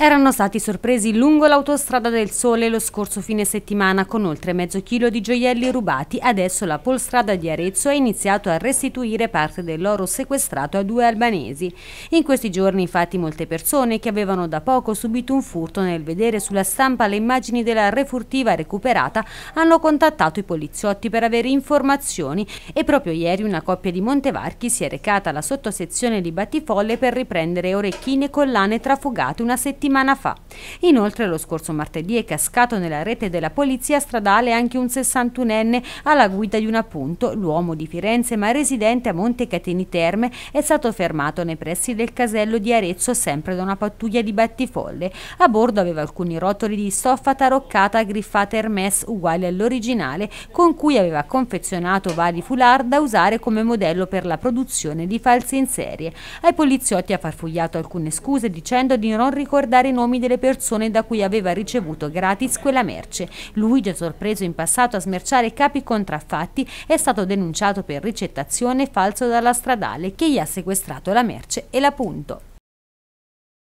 erano stati sorpresi lungo l'autostrada del Sole lo scorso fine settimana con oltre mezzo chilo di gioielli rubati. Adesso la polstrada di Arezzo ha iniziato a restituire parte dell'oro sequestrato a due albanesi. In questi giorni infatti molte persone che avevano da poco subito un furto nel vedere sulla stampa le immagini della refurtiva recuperata hanno contattato i poliziotti per avere informazioni e proprio ieri una coppia di Montevarchi si è recata alla sottosezione di Battifolle per riprendere orecchine e collane trafugate una settimana settimana fa. Inoltre lo scorso martedì è cascato nella rete della polizia stradale anche un 61enne alla guida di un appunto. L'uomo di Firenze ma residente a Monte Cateni Terme è stato fermato nei pressi del casello di Arezzo sempre da una pattuglia di battifolle. A bordo aveva alcuni rotoli di stoffa taroccata griffata Hermes uguale all'originale con cui aveva confezionato vari foulard da usare come modello per la produzione di falsi in serie. Ai poliziotti ha farfugliato alcune scuse dicendo di non ricordare ricordare i nomi delle persone da cui aveva ricevuto gratis quella merce. Lui, già sorpreso in passato a smerciare capi contraffatti, è stato denunciato per ricettazione falso dalla stradale che gli ha sequestrato la merce e l'appunto.